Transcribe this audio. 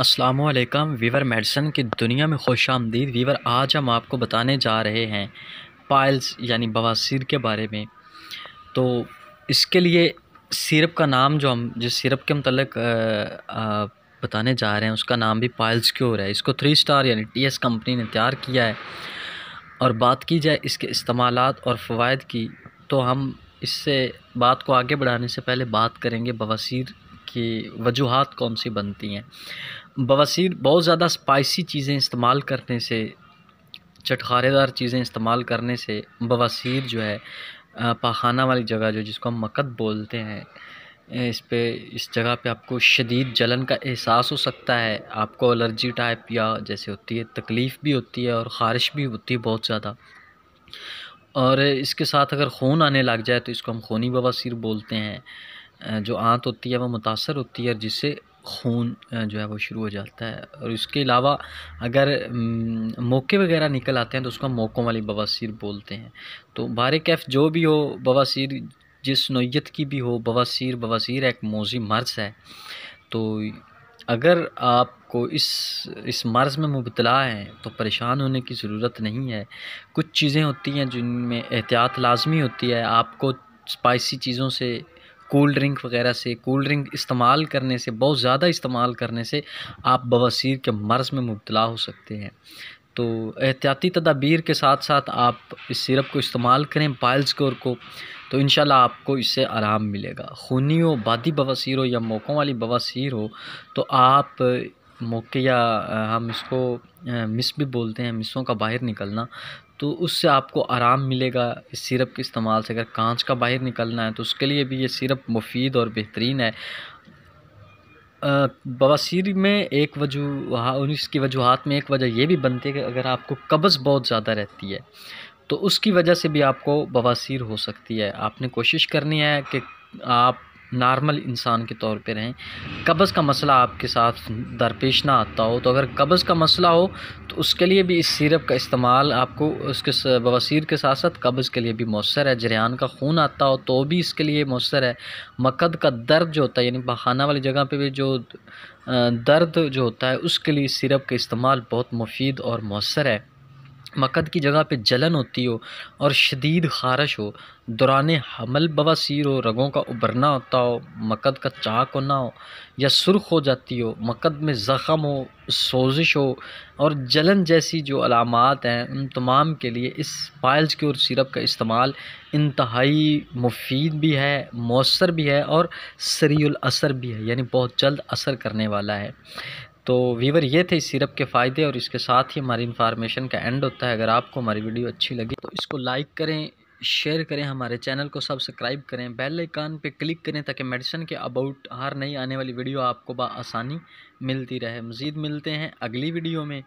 Aslam Weaver medicine की दुनिया में खुश आमदीद वीवर आज हम आपको बताने जा रहे हैं पाइल्स यानी बवासीर के बारे में तो इसके लिए सिरप का नाम जो हम जिस सिरप के मतलब बताने जा रहे हैं उसका नाम भी पाइल्स क्योर है इसको थ्री स्टार यानी टी एस कंपनी ने तैयार किया है और बात की जाए इसके इस्तेमाल और फ़वाद की तो हम इससे बात को आगे बढ़ाने से पहले बात करेंगे बवासीर कि वजूहत कौन सी बनती हैं बवासीर बहुत ज़्यादा स्पाइसी चीज़ें इस्तेमाल करने से चटखारेदार चीज़ें इस्तेमाल करने से बवासीर जो है पाखाना वाली जगह जो जिसको हम मकद बोलते हैं इस पे इस जगह पे आपको शदीद जलन का एहसास हो सकता है आपको एलर्जी टाइप या जैसे होती है तकलीफ़ भी होती है और ख़ारिश भी होती है बहुत ज़्यादा और इसके साथ अगर खून आने लग जाए तो इसको हम खूनी बवासीर बोलते हैं जो आंत होती है वह मुतासर होती है और जिससे खून जो है वो शुरू हो जाता है और इसके अलावा अगर मौके वगैरह निकल आते हैं तो उसको मौक़ों वाली बवासीर बोलते हैं तो बार कैफ जो भी हो बवासीर जिस नोयत की भी हो बवासीर बवासीर एक मौजी मर्ज है तो अगर आपको इस इस मर्ज़ में मुबतला है तो परेशान होने की ज़रूरत नहीं है कुछ चीज़ें होती हैं जिनमें एहतियात लाजमी होती है आपको स्पाइसी चीज़ों से कोल्ड ड्रिंक वगैरह से कोल्ड ड्रिंक इस्तेमाल करने से बहुत ज़्यादा इस्तेमाल करने से आप बवासीर के मर्ज़ में मुबतला हो सकते हैं तो एहतियाती तदाबीर के साथ साथ आप इस सिरप को इस्तेमाल करें पाइल्स कोर को तो इन आपको इससे आराम मिलेगा खूनी हो बादी बवासीर हो या मौक़ों वाली बवासीर हो तो आप मौके या हम इसको मिस भी बोलते हैं मिसों का बाहर निकलना तो उससे आपको आराम मिलेगा इस सिरप के इस्तेमाल से अगर कांच का बाहर निकलना है तो उसके लिए भी ये सिरप मुफीद और बेहतरीन है बवासीर में एक वजूह इसकी वजूहत में एक वजह ये भी बनती है कि अगर आपको कब्ज़ बहुत ज़्यादा रहती है तो उसकी वजह से भी आपको बवासीर हो सकती है आपने कोशिश करनी है कि आप नॉर्मल इंसान के तौर पे रहें कब्ज़ का मसला आपके साथ दरपेश ना आता हो तो अगर कब्ज़ का मसला हो तो उसके लिए भी इस सिरप का इस्तेमाल आपको उसके बवासीर के साथ साथ कब्ज़ के लिए भी मौसर है जरियान का खून आता हो तो भी इसके लिए मौसर है मकद का दर्द जो होता है यानी बहाना वाली जगह पर भी जो दर्द जो होता है उसके लिए सिरप का इस्तेमाल बहुत मुफीद और मौसर है मकद की जगह पे जलन होती हो और शदीद खारश हो दौरान हमल बवासीर हो रगों का उभरना होता हो मकद का चाक होना हो या सुर्ख हो जाती हो मकद में ज़ख़म हो सोजिश हो और जलन जैसी जो अलामत हैं उन तमाम के लिए इस पायल्स के और सिरप का इस्तेमाल इंतहाई मुफीद भी है मौसर भी है और सरील असर भी है यानी बहुत जल्द असर करने वाला है तो वीवर ये थे इस सिरप के फ़ायदे और इसके साथ ही हमारी इन्फॉर्मेशन का एंड होता है अगर आपको हमारी वीडियो अच्छी लगी तो इसको लाइक करें शेयर करें हमारे चैनल को सब्सक्राइब करें बेल आइकान पे क्लिक करें ताकि मेडिसिन के अबाउट हर नई आने वाली वीडियो आपको बसानी मिलती रहे मज़ीद मिलते हैं अगली वीडियो में